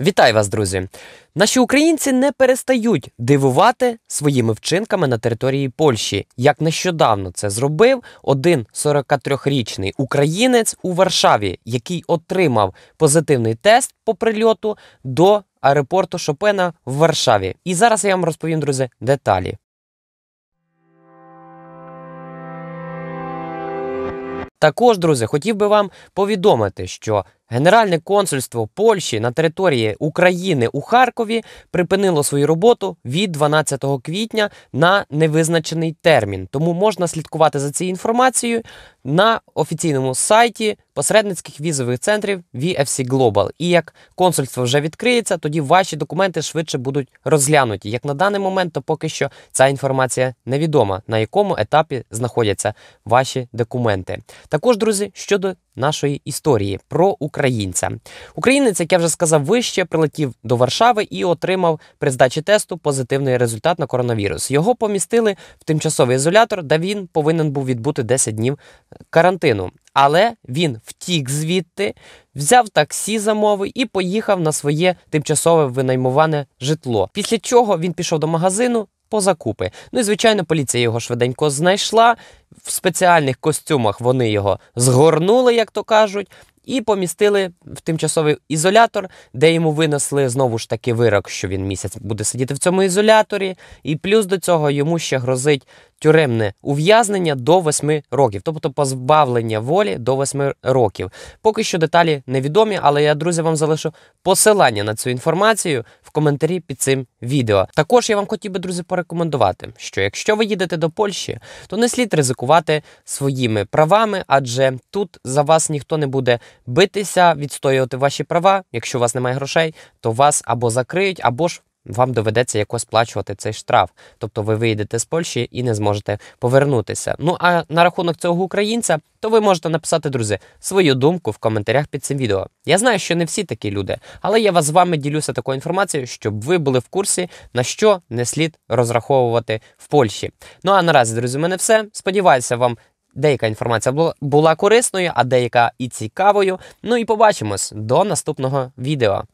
Вітаю вас, друзі! Наші українці не перестають дивувати своїми вчинками на території Польщі. Як нещодавно це зробив один 43-річний українець у Варшаві, який отримав позитивний тест по прильоту до аеропорту Шопена в Варшаві. І зараз я вам розповім, друзі, деталі. Також, друзі, хотів би вам повідомити, що Генеральне консульство Польщі на території України у Харкові припинило свою роботу від 12 квітня на невизначений термін. Тому можна слідкувати за цією інформацією на офіційному сайті посередницьких візових центрів VFC Global. І як консульство вже відкриється, тоді ваші документи швидше будуть розглянуті. Як на даний момент, то поки що ця інформація невідома, на якому етапі знаходяться ваші документи. Також, друзі, щодо нашої історії про українця. Українець, як я вже сказав, вище прилетів до Варшави і отримав при здачі тесту позитивний результат на коронавірус. Його помістили в тимчасовий ізолятор, де він повинен був відбути 10 днів е, карантину. Але він втік звідти, взяв таксі замови і поїхав на своє тимчасове винаймуване житло. Після чого він пішов до магазину, по закупи. Ну і звичайно, поліція його швиденько знайшла. В спеціальних костюмах вони його згорнули, як то кажуть, і помістили в тимчасовий ізолятор, де йому винесли знову ж таки вирок, що він місяць буде сидіти в цьому ізоляторі. І плюс до цього йому ще грозить тюремне ув'язнення до 8 років, тобто позбавлення волі до 8 років. Поки що деталі невідомі, але я, друзі, вам залишу посилання на цю інформацію в коментарі під цим відео. Також я вам хотів би, друзі, порекомендувати, що якщо ви їдете до Польщі, то не слід ризикувати своїми правами, адже тут за вас ніхто не буде битися, відстоювати ваші права. Якщо у вас немає грошей, то вас або закриють, або ж вам доведеться якось сплачувати цей штраф. Тобто ви виїдете з Польщі і не зможете повернутися. Ну а на рахунок цього українця, то ви можете написати, друзі, свою думку в коментарях під цим відео. Я знаю, що не всі такі люди, але я вас з вами ділюся такою інформацією, щоб ви були в курсі, на що не слід розраховувати в Польщі. Ну а наразі, друзі, в мене все. Сподіваюся, вам. Деяка інформація була корисною, а деяка і цікавою. Ну і побачимось до наступного відео.